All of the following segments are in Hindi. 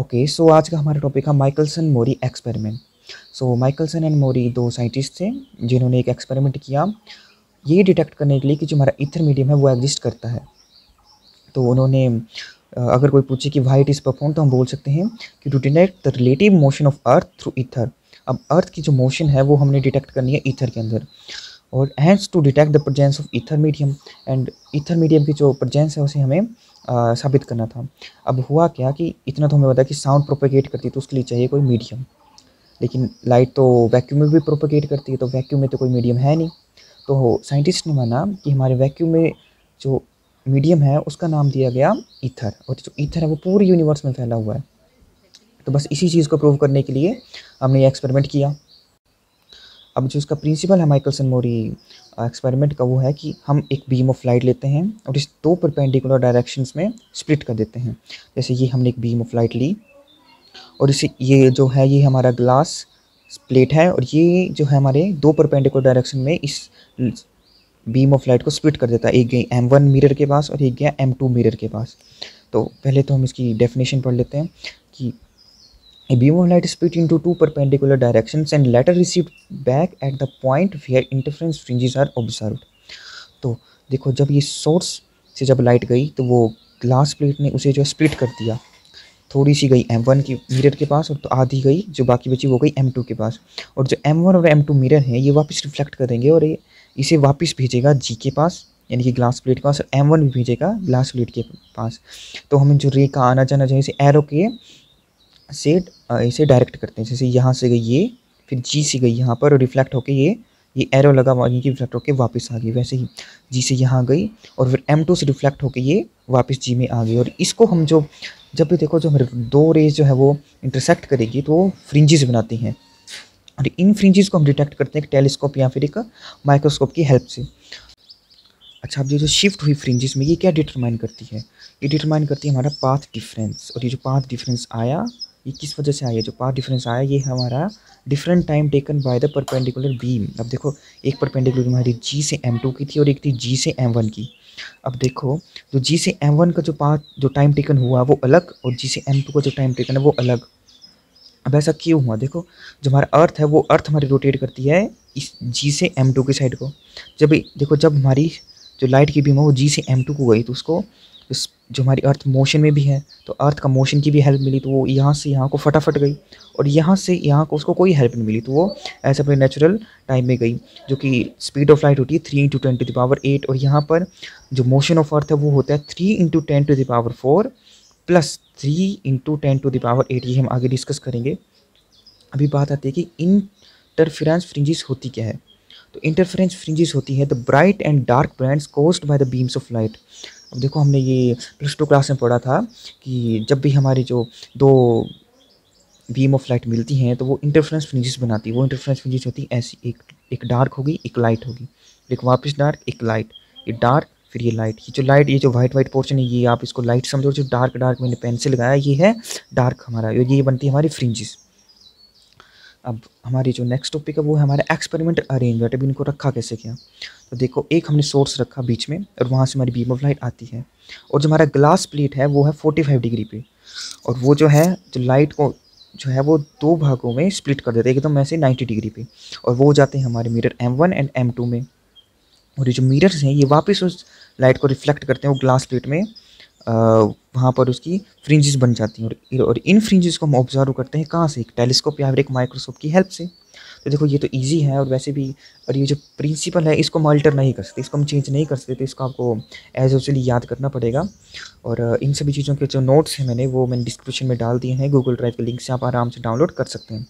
ओके सो आज का हमारा टॉपिक है Michelson Morley experiment so Michelson and Morley दो साइंटिस्ट थे जिन्होंने एक एक्सपेरिमेंट किया ये डिटेक्ट करने के लिए कि जो हमारा इथर मीडियम है वो एग्जिस्ट करता है तो उन्होंने अगर कोई पूछे कि वाइट इज़ परफॉर्म तो हम बोल सकते हैं कि to detect the relative motion of earth through ether अब अर्थ की जो मोशन है वो हमने डिटेक्ट करनी है इथर के अंदर और hence to detect the presence of ether medium and ether medium की जो प्रजेंस है उसे हमें साबित करना था अब हुआ क्या कि इतना तो हमें पता कि साउंड प्रोपोगेट करती है तो उसके लिए चाहिए कोई मीडियम लेकिन लाइट तो वैक्यूम में भी प्रोपोगेट करती है तो वैक्यूम में तो कोई मीडियम है नहीं तो साइंटिस्ट ने माना कि हमारे वैक्यूम में जो मीडियम है उसका नाम दिया गया ईथर और जो ईथर है वो पूरे यूनिवर्स में फैला हुआ है तो बस इसी चीज़ को प्रूव करने के लिए हमने ये एक्सपेरिमेंट किया अब जो उसका प्रिंसिपल है माइकलसन मोरी एक्सपेरिमेंट का वो है कि हम एक बीम ऑफ लाइट लेते हैं और इस दो परपेंडिकुलर डायरेक्शंस में स्प्लिट कर देते हैं जैसे ये हमने एक बीम ऑफ लाइट ली और इसे ये जो है ये हमारा ग्लास प्लेट है और ये जो है हमारे दो परपेंडिकुलर डायरेक्शन में इस बीम ऑफ लाइट को स्प्लिट कर देता है एक गई एम वन मीर के पास और एक गया एम टू मीरर के पास तो पहले तो हम इसकी डेफिनेशन पढ़ लेते हैं कि A beam of light is split into two perpendicular directions and later received back at the point where interference fringes are observed. तो देखो जब ये सोर्स से जब लाइट गई तो वो ग्लास प्लेट ने उसे जो है स्प्लिट कर दिया थोड़ी सी गई एम वन की मिरर के पास और तो आधी गई जो बाकी बची वो गई एम टू के पास और जो एम वन और एम टू मिरर हैं ये वापस रिफ्लेक्ट करेंगे और ये इसे वापस भेजेगा जी के पास यानी कि ग्लास प्लेट के पास और एम वन भी भेजेगा ग्लास प्लेट के पास तो हमें जो रे का आना जाना चाहिए इसे एरो के से इसे डायरेक्ट करते हैं जैसे यहाँ से गई ये फिर जी से गई यहाँ पर रिफ्लेक्ट होके ये ये एरो लगा हुआ ये रिफ्लेक्ट होकर वापस आ गई वैसे ही जी से यहाँ गई और फिर एम टू से रिफ्लेक्ट होकर ये वापस जी में आ गई और इसको हम जो जब भी देखो जो हमारे दो रेज जो है वो इंटरसेक्ट करेगी तो वो फ्रिंजेस बनाती हैं और इन फ्रिंजेस को हम डिटेक्ट करते हैं एक टेलीस्कोप या फिर एक माइक्रोस्कोप की हेल्प से अच्छा अब ये जो शिफ्ट हुई फ्रिंजेस में ये क्या डिटरमाइन करती है ये डिटरमाइन करती है हमारा पाथ डिफरेंस और ये जो पाथ डिफरेंस आया ये किस वजह से आई है जो पाथ डिफरेंस आया ये हमारा different time taken by the perpendicular beam अब देखो एक परपेंडिकुलर हमारी जी से एम टू की थी और एक थी जी से एम वन की अब देखो जो जी से एम वन का जो पाथ जो टाइम टेकन हुआ वो अलग और जी से एम टू का जो टाइम टेकन है वो अलग अब ऐसा क्यों हुआ देखो जो हमारा अर्थ है वो अर्थ हमारी रोटेट करती है इस जी से एम टू की साइड को जब देखो जब हमारी जो लाइट की बीम है वो जी से एम टू को गई तो उसको जो हमारी अर्थ मोशन में भी है तो अर्थ का मोशन की भी हेल्प मिली तो वो यहाँ से यहाँ को फटाफट गई और यहाँ से यहाँ को उसको कोई हेल्प नहीं मिली तो वो ऐसे अपने नेचुरल टाइम में गई जो कि स्पीड ऑफ लाइट होती है three into ten to the power eight और यहाँ पर जो मोशन ऑफ अर्थ है वो होता है three into ten to the power four plus three into ten to the power eight ये हम आगे डिस्कस करेंगे अभी बात आती है कि इंटरफ्रेंस फ्रिंजिस होती क्या है तो इंटरफ्रेंस फ्रिंजिस होती है the bright and dark bands caused by the beams of light अब देखो हमने ये प्लस टू क्लास में पढ़ा था कि जब भी हमारी जो दो बीम ऑफ लाइट मिलती हैं तो वो इंटरफ्रेंस फ्रिंजिस बनाती है वो इंटरफ्रेंस फ्रिंजिस होती है ऐसी एक एक डार्क होगी एक लाइट होगी एक वापस डार्क एक लाइट ये डार्क फिर ये लाइट ये जो लाइट ये जो वाइट वाइट पोर्शन है ये आप इसको लाइट समझो जो डार्क डार्क मैंने पेंसिल लगाया ये है डार्क हमारा ये बनती है हमारी फ्रिंजिस अब हमारी जो नेक्स्ट टॉपिक है वो है हमारे एक्सपेरिमेंट अरेंजमेंट तो अभी इनको रखा कैसे किया तो देखो एक हमने सोर्स रखा बीच में और वहाँ से हमारी बीम ऑफ लाइट आती है और जो हमारा ग्लास प्लेट है वो है फोर्टी फाइव डिग्री पे और वो जो है जो लाइट को जो है वो दो भागों में स्प्लिट कर देते हैं एकदम ऐसे नाइन्टी डिग्री पे और वो जाते हैं हमारे mirror M one and M two में और ये जो मिरर्स हैं ये वापस उस लाइट को रिफ्लेक्ट करते हैं वो ग्लास प्लेट में वहाँ पर उसकी फ्रिंजेस बन जाती हैं और इन फ्रिंजेस को हम ऑब्जर्व करते हैं कहाँ से एक टेलीस्कोप या फिर एक माइक्रोस्कोप की हेल्प से तो देखो ये तो ईजी है और वैसे भी और ये जो प्रिंसिपल है इसको हम अल्टर नहीं कर सकते इसको हम चेंज नहीं कर सकते तो इसको आपको एज यूजली याद करना पड़ेगा और इन सभी चीज़ों के जो नोट्स हैं मैंने वो मैंने डिस्क्रिप्शन में डाल दिए हैं गूगल ड्राइव के लिंक से आप आराम से डाउनलोड कर सकते हैं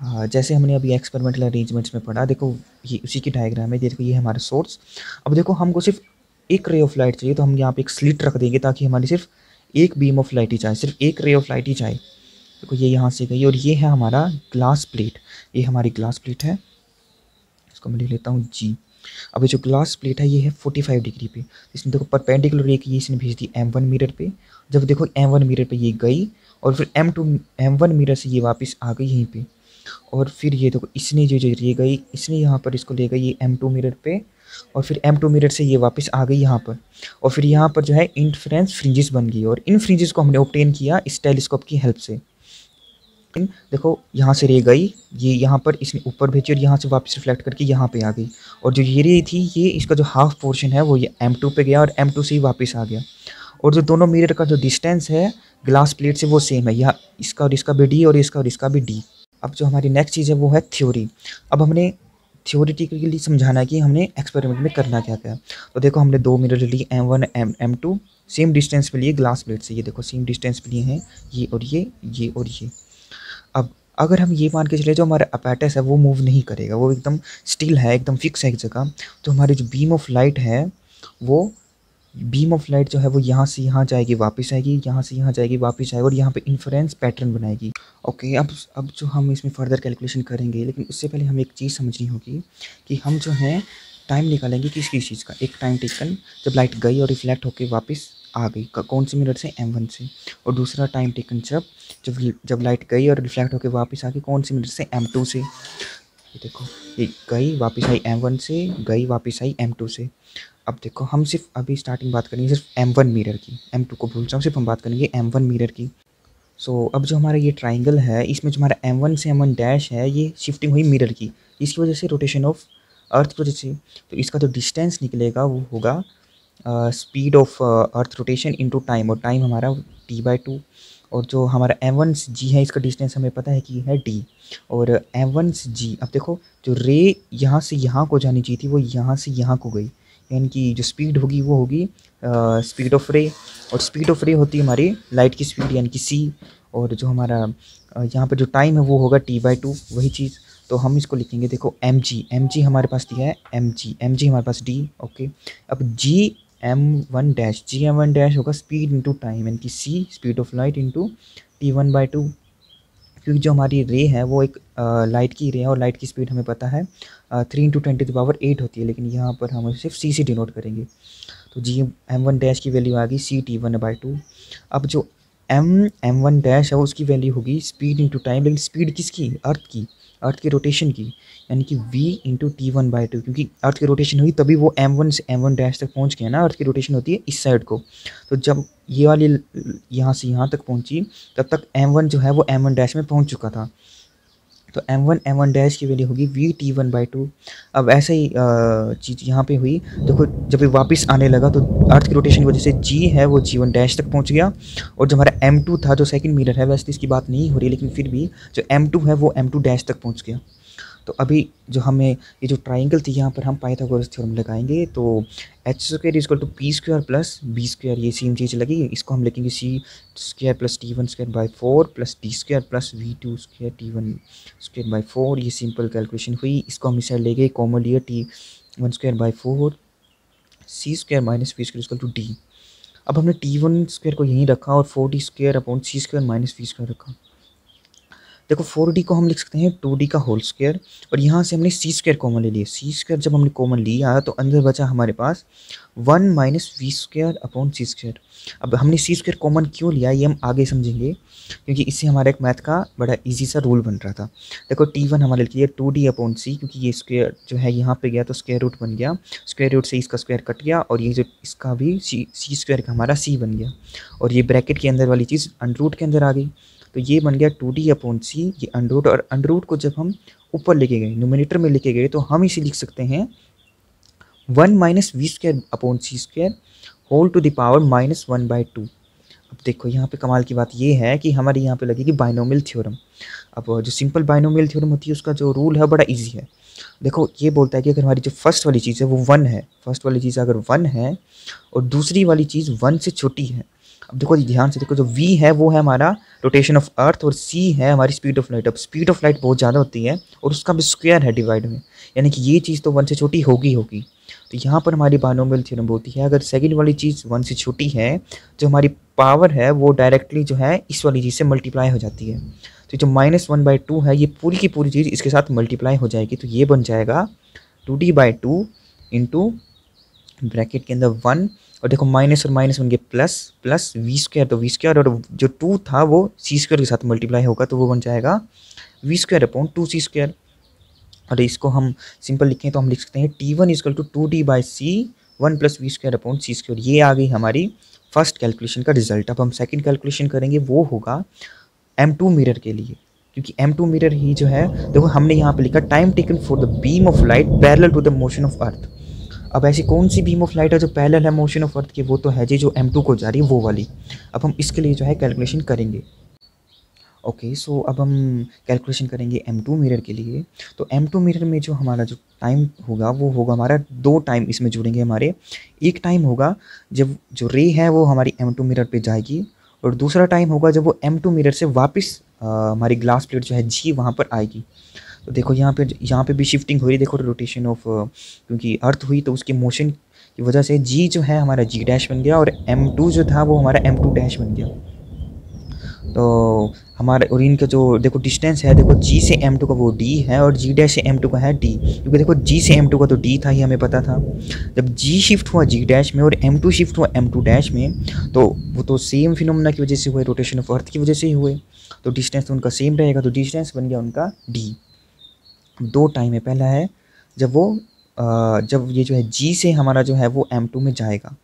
हाँ, जैसे हमने अभी एक्सपेरिमेंटल अरेंजमेंट्स में पढ़ा देखो ये उसी की डायग्राम है देखो ये हमारा सोर्स अब देखो हमको सिर्फ एक रे ऑफ लाइट चाहिए तो हम यहाँ पे एक स्लिट रख देंगे ताकि हमारी सिर्फ एक बीम ऑफ लाइट ही चाहे सिर्फ एक रे ऑफ लाइट ही चाहे देखो ये यहाँ से गई और ये है हमारा ग्लास प्लेट ये हमारी ग्लास प्लेट है इसको मैं लिख लेता हूँ जी अब ये जो ग्लास प्लेट है ये है फोर्टी फाइव डिग्री पे इसने देखो परपेंडिकुलर रे की ये इसने भेज दी एम वन मीटर पर जब देखो एम वन मीटर पर ये गई और फिर M two M one mirror से ये वापस आ गई यहीं पर और फिर ये देखो इसने जो जो ये गई इसने यहाँ पर इसको ले गई ये एम टू मीटर पर और फिर एम टू मीटर से ये वापस आ गई यहाँ पर और फिर यहाँ पर जो है इनफ्रेंस फ्रिजिस बन गई और इन फ्रिजिस को हमने ऑप्टेन किया इस टेलीस्कोप की हेल्प से देखो यहाँ से रे गई ये यहाँ पर इसने ऊपर भेजी और यहाँ से वापस रिफ्लेक्ट करके यहाँ पे आ गई और जो ये रही थी ये इसका जो हाफ पोर्शन है वो ये एम टू पर गया और एम टू से ही वापस आ गया और जो दोनों मिरर का जो डिस्टेंस है ग्लास प्लेट से वो सेम है यह इसका और इसका भी डी और इसका और इसका भी डी अब जो हमारी नेक्स्ट चीज़ है वो है थ्योरी अब हमने थियोरिटिकली समझाना है कि हमने एक्सपेरिमेंट में करना क्या क्या तो देखो हमने दो मिरर ली M one M M two same distance पे लिए ग्लास प्लेट से ये देखो सेम डिस्टेंस पे लिए हैं ये और ये ये और ये अब अगर हम ये मान के चले जो हमारा अपैटस है वो मूव नहीं करेगा वो एकदम स्टिल है एकदम फिक्स है एक जगह तो हमारी जो बीम ऑफ लाइट है वो बीम ऑफ लाइट जो है वो यहाँ से यहाँ जाएगी वापस आएगी यहाँ से यहाँ जाएगी वापस आएगी और यहाँ पे इन्फ्रेंस पैटर्न बनाएगी ओके अब अब जो हम इसमें फर्दर कैलकुलेशन करेंगे लेकिन उससे पहले हमें एक चीज़ समझनी होगी कि हम जो है टाइम निकालेंगे किस किस चीज़ का एक टाइम टेकन जब लाइट गई और रिफ्लेक्ट होकर वापस आ गई कौन से मिनट से एम वन से और दूसरा टाइम टेकन जब जब जब लाइट गई और रिफ्लेक्ट होकर वापस आ गई कौन से मिनट से एम टू से ये देखो ये गई वापस आई एम वन से गई वापस आई एम टू से अब देखो हम सिर्फ अभी स्टार्टिंग बात करेंगे सिर्फ एम वन मीर की एम टू को भूल जाऊँ सिर्फ हम बात करेंगे एम वन मीर की सो so, अब जो हमारा ये ट्राइंगल है इसमें जो हमारा एम वन से एम वन डैश है ये शिफ्टिंग हुई मिरर की इसकी वजह से रोटेशन ऑफ अर्थ की वजह से तो इसका जो डिस्टेंस निकलेगा वो होगा speed of earth rotation into time और टाइम हमारा टी बाई टू और जो हमारा एम वन जी है इसका डिस्टेंस हमें पता है कि है डी और एम वन जी अब देखो जो रे यहाँ से यहाँ को जानी चाहिए थी वो यहाँ से यहाँ को गई इनकी जो स्पीड होगी वो होगी स्पीड ऑफ रे और स्पीड ऑफ रे होती है हमारी लाइट की स्पीड यानी कि सी और जो हमारा यहाँ पर जो टाइम है वो होगा टी बाई टू वही चीज़ तो हम इसको लिखेंगे देखो एम जी एम जी हमारे पास दिया है एम जी एम जी हमारे पास डी ओके अब G M one dash G M one dash होगा स्पीड इंटू टाइम यानी कि C speed of light into T one by two क्योंकि जो हमारी रे है वो एक लाइट की रे है और लाइट की स्पीड हमें पता है three into twenty to power eight होती है लेकिन यहाँ पर हम सिर्फ सी सी डिनोट करेंगे तो जी एम वन डैश की वैल्यू आ गई C T one by two अब जो एम एम वन डैश है उसकी वैल्यू होगी स्पीड इंटू टाइम लेकिन स्पीड किसकी अर्थ की अर्थ के रोटेशन की यानी कि V into T one by two क्योंकि अर्थ की रोटेशन हुई तभी वो एम वन से एम वन डैश तक पहुँच गया ना अर्थ की रोटेशन होती है इस साइड को तो जब ये वाली यहाँ से यहाँ तक पहुँची तब तक एम वन जो है वो एम वन डैश में पहुँच चुका था तो M one M one dash की वैल्यू होगी V T one by two अब ऐसे ही चीज़ यहाँ पे हुई देखो जब ये वापस आने लगा तो अर्थ की रोटेशन की वजह से जी है वो जी वन डैश तक पहुँच गया और जो हमारा एम टू था जो सेकंड मिरर है वैसे तो इसकी बात नहीं हो रही लेकिन फिर भी जो एम टू है वो एम टू डैश तक पहुँच गया तो अभी जो हमें ये जो ट्राइंगल थी यहाँ पर हम पाइथागोरस थ्योरम लगाएंगे तो H square is equal to P square plus B square ये सेम चीज़ लगी इसको हम लिखेंगे C square plus T one square by four plus D square plus V two square T one square by four ये सिंपल कैलकुलेशन हुई इसको हम इसे ले गए कॉमन लिए T one square by four C square minus P square is equal to D अब हमने टी वन स्क्वायर को यहीं रखा और फोर डी स्क्वेयर अपॉन सी स्क्वायर माइनस पी स्क्वायर रखा देखो फोर डी को हम लिख सकते हैं टू डी का होल स्क्वायर और यहाँ से हमने सी स्क्वायर कॉमन ले लिया सी स्क्वायर जब हमने कॉमन लिया तो अंदर बचा हमारे पास one minus we square upon C square अब हमने सी स्क्वायर कॉमन क्यों लिया ये हम आगे समझेंगे क्योंकि इससे हमारा एक मैथ का बड़ा ईजी सा रूल बन रहा था देखो टी वन हमारे लिए टू डी अपॉन सी क्योंकि ये स्क्वायर जो है यहाँ पे गया तो स्क्वायर रूट बन गया स्क्वायर रूट से इसका स्क्वायर कट गया और ये जो इसका भी सी सी स्क्वायर का हमारा सी बन गया और ये ब्रैकेट के अंदर वाली चीज़ रूट के अंदर आ गई तो ये बन गया टू डी अपॉन सी ये अंडर रूट और अंडर रूट को जब हम ऊपर लेके गए न्यूमिनेटर में लेके गए तो हम इसे लिख सकते हैं one minus we square upon C square whole to the power minus one by two अब देखो यहाँ पे कमाल की बात ये है कि हमारे यहाँ पे लगेगी बाइनोमियल थ्योरम अब जो सिंपल बाइनोमियल थ्योरम होती है उसका जो रूल है बड़ा इजी है देखो ये बोलता है कि अगर हमारी जो फर्स्ट वाली चीज़ है वो वन है फर्स्ट वाली चीज़ अगर वन है और दूसरी वाली चीज़ वन से छोटी है अब देखो ध्यान से देखो जो वी है वो है हमारा रोटेशन ऑफ अर्थ और सी है हमारी स्पीड ऑफ लाइट अब स्पीड ऑफ लाइट बहुत ज़्यादा होती है और उसका भी स्क्वायर है डिवाइड में यानी कि ये चीज़ तो वन से छोटी होगी होगी तो यहाँ पर हमारी बानोमियल थ्योरम बोलती है अगर सेकेंड वाली चीज़ वन से छोटी है जो हमारी पावर है वो डायरेक्टली जो है इस वाली चीज़ से मल्टीप्लाई हो जाती है तो जो माइनस वन बाई टू है ये पूरी की पूरी चीज़ इसके साथ मल्टीप्लाई हो जाएगी तो ये बन जाएगा two D by two into bracket के अंदर वन और देखो माइनस और माइनस बन गया प्लस प्लस वी स्क्वायर तो वी स्क्वायर और जो टू था वो सी स्क्वायर के साथ मल्टीप्लाई होगा तो वो बन जाएगा वी स्क्वायर अपॉन टू सी स्क्वायर और इसको हम सिंपल लिखें तो हम लिख सकते हैं T one is equal to two D by C one plus we square upon C square ये आ गई हमारी फर्स्ट कैलकुलेशन का रिजल्ट अब हम सेकेंड कैलकुलेशन करेंगे वो होगा एम टू मिरर के लिए क्योंकि एम टू मिरर ही जो है देखो हमने यहाँ पर लिखा time taken for the beam of light parallel to the motion of earth अब ऐसी कौन सी बीम ऑफ लाइट है जो पैरेलल है मोशन ऑफ अर्थ के वो तो है जी जो एम टू को जा रही है वो वाली अब हम इसके लिए जो है कैलकुलेशन करेंगे ओके okay, सो so अब हम कैलकुलेशन करेंगे एम टू मिरर के लिए तो एम टू मिरर में जो हमारा जो टाइम होगा वो होगा हमारा दो टाइम इसमें जुड़ेंगे हमारे एक टाइम होगा जब जो रे है वो हमारी एम टू मिरर पर जाएगी और दूसरा टाइम होगा जब वो एम टू मिरर से वापस हमारी ग्लास प्लेट जो है जी वहाँ पर आएगी तो देखो यहाँ पे यहाँ पे भी शिफ्टिंग हो रही है देखो रोटेशन ऑफ uh, क्योंकि अर्थ हुई तो उसके मोशन की वजह से जी जो है हमारा जी डैश बन गया और एम टू जो था वो हमारा एम टू डैश बन गया तो हमारे और इनका जो देखो डिस्टेंस है देखो जी से एम टू का वो डी है और जी डैश से एम टू का है डी क्योंकि देखो जी से एम टू का तो डी था ही हमें पता था जब जी शिफ्ट हुआ जी डैश में और एम टू शिफ्ट हुआ एम टू डैश में तो वो तो सेम फिनोमना की वजह से हुए रोटेशन ऑफ अर्थ की वजह से ही हुए तो डिस्टेंस तो उनका सेम रहेगा तो डिस्टेंस बन गया उनका डी दो टाइम है पहला है जब वो जब ये जो है जी से हमारा जो है वो एम टू में जाएगा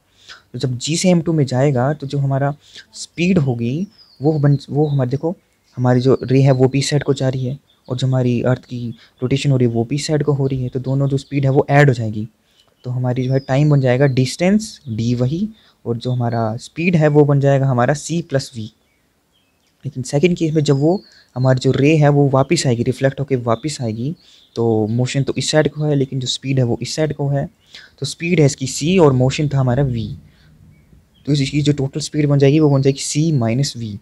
तो जब जी से एम टू में जाएगा तो जो हमारा स्पीड होगी वो बन वो हमारे देखो हमारी जो रे है वो भी साइड को जा रही है और जो हमारी अर्थ की रोटेशन हो रही है वो भी साइड को हो रही है तो दोनों जो स्पीड है वो ऐड हो जाएगी तो हमारी जो है टाइम बन जाएगा डिस्टेंस डी वही और जो हमारा स्पीड है वो बन जाएगा हमारा सी प्लस वी लेकिन सेकेंड केस में जब वो हमारी जो रे है वो वापस आएगी रिफ्लेक्ट होकर वापस आएगी तो मोशन तो इस साइड को है लेकिन जो स्पीड है वो इस साइड को है तो स्पीड है इसकी सी और मोशन था हमारा वी तो इसकी जो टोटल स्पीड बन जाएगी वो बन जाएगी सी माइनस वी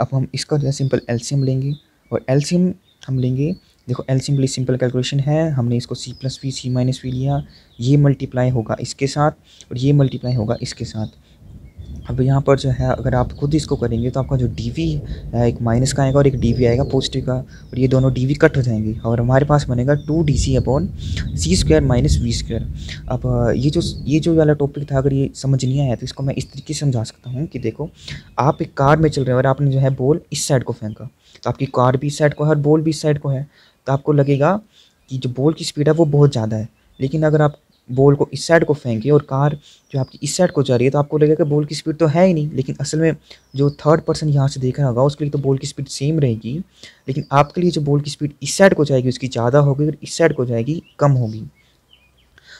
अब हम इसका जो है सिंपल एल्सीम लेंगे और एल्सीम हम लेंगे देखो एल्सियम बड़ी सिंपल कैलकुलेशन है हमने इसको C plus V C minus V लिया ये मल्टीप्लाई होगा इसके साथ और ये मल्टीप्लाई होगा इसके साथ अब यहाँ पर जो है अगर आप खुद इसको करेंगे तो आपका जो डी वी है एक माइनस का आएगा और एक डी वी आएगा पॉजिटिव का और ये दोनों डी वी कट हो जाएंगे और हमारे पास बनेगा two d c upon C square minus we square अब ये जो ये जो वाला टॉपिक था अगर ये समझ नहीं आया तो इसको मैं इस तरीके से समझा सकता हूँ कि देखो आप एक कार में चल रहे हो और आपने जो है बॉल इस साइड को फेंका तो आपकी कार भी इस साइड को है और बॉल भी इस साइड को है तो आपको लगेगा कि जो बॉल की स्पीड है वो बहुत ज़्यादा है लेकिन अगर आप बॉल को इस साइड को फेंके और कार जो आपकी इस साइड को जा रही है तो आपको लगेगा कि बॉल की स्पीड तो है ही नहीं लेकिन असल में जो थर्ड पर्सन यहाँ से देख रहा होगा उसके लिए तो बॉल की स्पीड सेम रहेगी लेकिन आपके लिए जो बॉल की स्पीड इस साइड को जाएगी उसकी ज़्यादा होगी और इस साइड को जाएगी कम होगी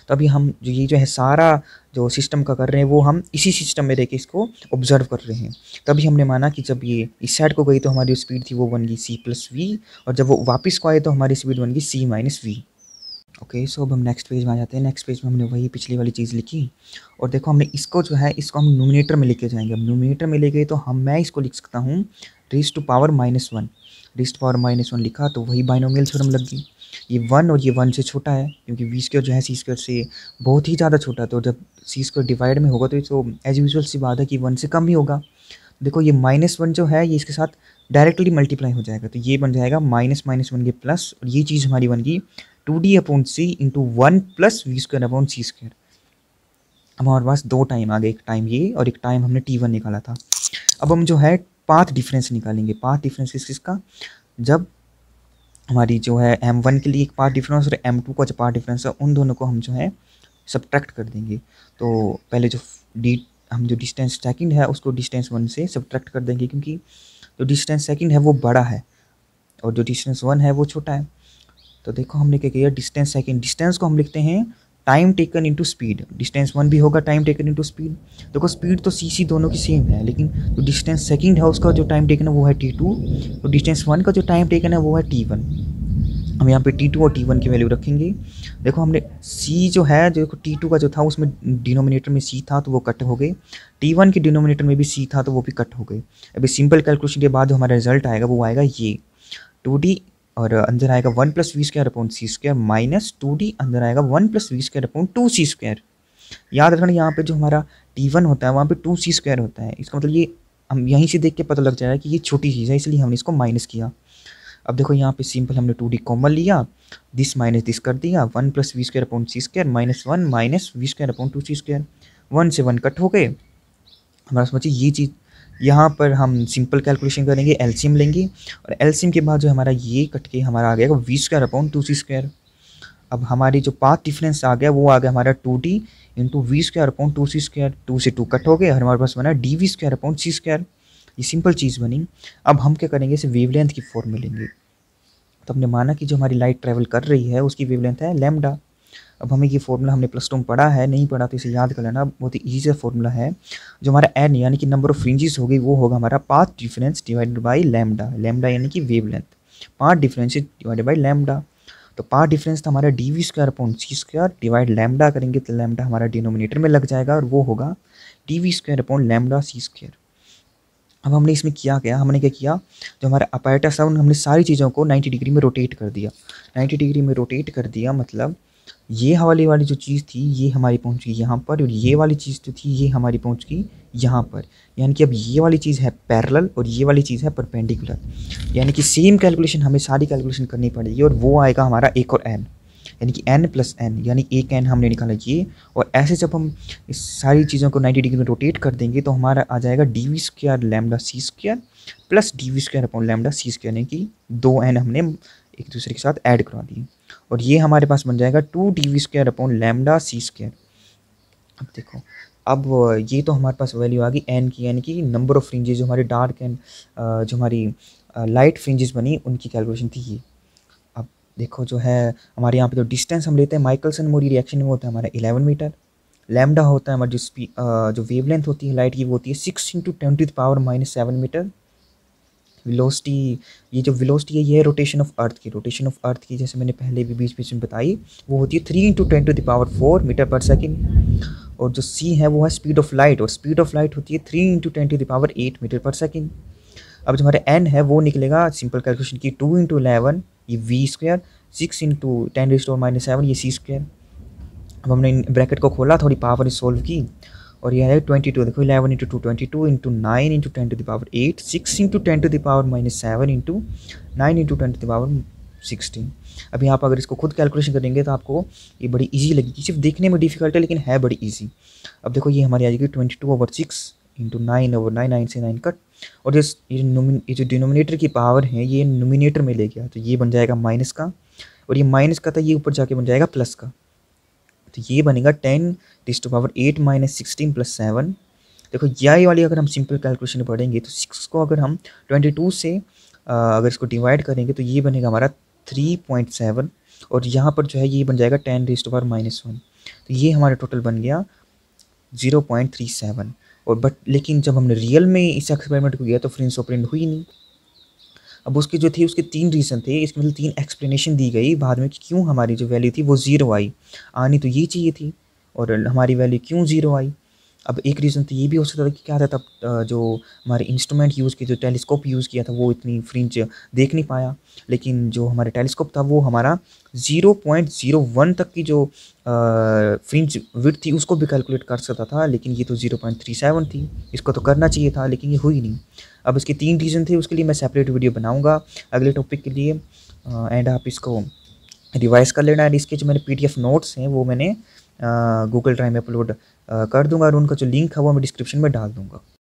तो अभी हम जो ये जो है सारा जो सिस्टम का कर रहे हैं वो हम इसी सिस्टम में देखे इसको ऑब्जर्व कर रहे हैं तभी हमने माना कि जब ये इस साइड को गई तो हमारी स्पीड थी वो बन गई सी प्लस वी और जब वो वापस को आए तो हमारी स्पीड बन गई c minus v okay so अब हम नेक्स्ट पेज में आ जाते हैं नेक्स्ट पेज में हमने वही पिछली वाली चीज़ लिखी और देखो हमने इसको जो है इसको हम नोमिनेटर में लेके जाएंगे अब नोमिनेटर में ले गए तो हम मैं इसको लिख सकता हूँ raised to power minus one raised power minus one लिखा तो वही बाइनोमियल थ्योरम लग गई ये वन और ये वन से छोटा है क्योंकि वी स्क्र जो है सी स्क्र से बहुत ही ज़्यादा छोटा तो जब सी स्क्र डिवाइड में होगा तो ये तो एज यूजल सी बात है कि वन से कम ही होगा देखो ये माइनस वन जो है ये इसके साथ डायरेक्टली मल्टीप्लाई हो जाएगा तो ये बन जाएगा माइनस माइनस वन के प्लस और ये चीज़ हमारी बन गई two d upon c into one plus we square upon C square हमारे पास दो टाइम आ गए एक टाइम ये और एक टाइम हमने टी वन निकाला था अब हम जो है पाथ डिफरेंस निकालेंगे पाथ डिफरेंस किस किसका का जब हमारी जो है एम वन के लिए एक पाथ डिफरेंस और एम टू का जो पाथ डिफरेंस है उन दोनों को हम जो है सब्ट्रैक्ट कर देंगे तो पहले जो डी हम जो डिस्टेंस सेकेंड है उसको डिस्टेंस वन से सब्ट्रैक्ट कर देंगे क्योंकि जो डिस्टेंस सेकेंड है वो बड़ा है और जो डिस्टेंस वन है वो छोटा है तो देखो हमने क्या किया डिस्टेंस सेकेंड डिस्टेंस को हम लिखते हैं time taken into speed distance one भी होगा टाइम टेकन इंटू स्पीड देखो स्पीड तो सी सी दोनों की सेम है लेकिन जो डिस्टेंस सेकेंड है उसका जो टाइम टेकन है वो है टी टू तो डिस्टेंस वन का जो टाइम टेकन है वो है टी वन हम यहाँ पे टी टू और टी वन की वैल्यू रखेंगे देखो हमने सी जो है जो टी टू का जो था उसमें डिनोमिनेटर में सी था तो वो कट हो गई टी वन के डिनोमिनेटर में भी सी था तो वो भी कट हो गई अभी सिंपल कैलकुलेशन के बाद जो हमारा रिजल्ट आएगा वो आएगा ये टू डी और अंदर आएगा one plus v square upon c square minus two d अंदर आएगा one plus v square upon two c square याद रखना यहाँ पे जो हमारा टी वन होता है वहाँ पे टू सी स्क्वायर होता है इसका मतलब ये हम यहीं से देख के पता लग जाएगा कि ये छोटी चीज़ है इसलिए हमने इसको माइनस किया अब देखो यहाँ पे सिंपल हमने टू डी कॉमन लिया दिस माइनस दिस कर दिया one plus v square upon c square minus one minus v square upon two सी स्क्वायर वन से वन कट हो गए हमारा समझिए ये चीज़ यहाँ पर हम सिंपल कैलकुलेशन करेंगे एलसीएम लेंगे और एलसीएम के बाद जो हमारा ये कट के हमारा आ गया वी स्क्वायर अपॉन टू सी स्क्वायर अब हमारी जो पाथ डिफरेंस आ गया वो आ गया हमारा two d into v square upon two सी स्क्वायर टू से टू कट हो गए हमारे पास बना डी वी स्क्वायर अपॉन सी स्क्वायर ये सिंपल चीज़ बनी अब हम क्या करेंगे इसे लेंथ की फॉर्म में लेंगे तो हमने माना कि जो हमारी लाइट ट्रैवल कर रही है उसकी लेंथ है लेमडा अब हमें ये फॉर्मूला हमने प्लस टू में पढ़ा है नहीं पढ़ा तो इसे याद कर लेना बहुत ही ईजी सा फॉर्मूला है जो हमारा एन यानी कि नंबर ऑफ फ्रिंजिस गई वो होगा हमारा path difference divided by lambda lambda यानी कि wavelength path difference divided by lambda तो पाथ डिफरेंस था हमारा डी वी स्क्वायर अपॉन सी स्क्वायर डिवाइड लैमडा करेंगे तो लैमडा हमारा डिनोमिनेटर में लग जाएगा और वो होगा d v square upon lambda c square अब हमने इसमें किया क्या हमने क्या किया जो हमारा अपाइटा साउंड हमने सारी चीज़ों को 90 डिग्री में रोटेट कर दिया 90 डिग्री में रोटेट कर दिया मतलब ये हवाले वाली जो चीज़ थी ये हमारी पहुंच गई यहाँ पर और ये वाली चीज़ जो थी ये हमारी पहुंच गई यहाँ पर यानी कि अब ये वाली चीज़ है पैरेलल और ये वाली चीज़ है परपेंडिकुलर यानी कि सेम कैलकुलेशन हमें सारी कैलकुलेशन करनी पड़ेगी और वो आएगा हमारा एक और एन यानी कि एन प्लस एन यानी एक एन हमने निकाला ये और ऐसे जब हम इस सारी चीज़ों को नाइन्टी डिग्री में रोटेट कर देंगे तो हमारा आ जाएगा d v square lambda c square plus d v square upon lambda c square यानी कि दो एन हमने एक दूसरे के साथ ऐड करवा दिए और ये हमारे पास बन जाएगा two t v square upon lambda c square अब देखो अब ये तो हमारे पास वैल्यू आ गई एन की यानी कि नंबर ऑफ फ्रिंजेस जो हमारी डार्क एंड जो हमारी लाइट फ्रिंजेस बनी उनकी कैलकुलेशन थी ये अब देखो जो है हमारे यहाँ पे जो तो डिस्टेंस हम लेते हैं माइकलसन मोरी रिएक्शन में होता है हमारा एलेवन मीटर लैमडा होता है हमारी जो स्पी जो वेवलेंथ होती है लाइट की वो होती है six into twenty power minus seven metre velocity ये जो विलोसटी है ये है रोटेशन ऑफ अर्थ की रोटेशन ऑफ अर्थ की जैसे मैंने पहले भी बीच बीच में बताई वो होती है three into ten to the power four metre per second और जो सी है वो है स्पीड ऑफ लाइट और स्पीड ऑफ लाइट होती है three into ten to the power eight metre per second अब जो हमारा एन है वो निकलेगा सिंपल कैलकुलेशन की टू इंटू एलेवन ये v square six into ten raised to minus seven ये सी स्क्वेयर अब हमने ब्रैकेट को खोला थोड़ी पावर सोल्व की और यह है ट्वेंटी टू देखो eleven into two twenty two into nine into ten to the power eight six into ten to the power minus seven into nine into ten to the power sixteen अभी आप अगर इसको खुद कैलकुलेशन करेंगे तो आपको ये बड़ी ईजी लगेगी सिर्फ देखने में डिफिकल्ट है लेकिन है बड़ी ईजी अब देखो ये हमारी आ जाएगी twenty two over six into nine over nine nine से नाइन कट और जिस ये ये जो डिनोमिनेटर की पावर है ये नोमिनेटर में ले गया तो ये बन जाएगा माइनस का और ये माइनस का था ये ऊपर जाके बन जाएगा प्लस का तो ये बनेगा ten this to power eight minus sixteen plus seven देखो ये वाली अगर हम सिंपल कैलकुलेशन पढ़ेंगे तो सिक्स को अगर हम ट्वेंटी टू से अगर इसको डिवाइड करेंगे तो ये बनेगा हमारा थ्री पॉइंट सेवन और यहाँ पर जो है ये बन जाएगा ten to power minus one तो ये हमारा टोटल बन गया ज़ीरो पॉइंट थ्री सेवन और बट लेकिन जब हमने रियल में इस एक्सपेरिमेंट को किया तो फ्रेंड्स ऑपरेंट हुई नहीं अब उसकी जो थी उसके तीन रीज़न थे इसके मतलब तीन एक्सप्लेनेशन दी गई बाद में कि क्यों हमारी जो वैल्यू थी वो ज़ीरो आई आनी तो ये चाहिए थी और हमारी वैल्यू क्यों ज़ीरो आई अब एक रीज़न तो ये भी हो सकता था कि क्या था तब जो हमारे इंस्ट्रूमेंट यूज़ किए जो टेलीस्कोप यूज़ किया था वो इतनी फ्रिंज देख नहीं पाया लेकिन जो हमारे टेलीस्कोप था वो हमारा ज़ीरो पॉइंट ज़ीरो वन तक की जो फ्रिंज विथ थी उसको भी कैलकुलेट कर सकता था लेकिन ये तो ज़ीरो पॉइंट थ्री सेवन थी इसको तो करना चाहिए था लेकिन ये हुई नहीं अब इसके तीन रीज़न थे उसके लिए मैं सेपरेट वीडियो बनाऊँगा अगले टॉपिक के लिए एंड आप इसको रिवाइज़ कर लेना एंड इसके जो मैंने पी नोट्स हैं वो मैंने गूगल ड्राइव में अपलोड कर दूंगा और उनका जो लिंक है वो मैं डिस्क्रिप्शन में डाल दूंगा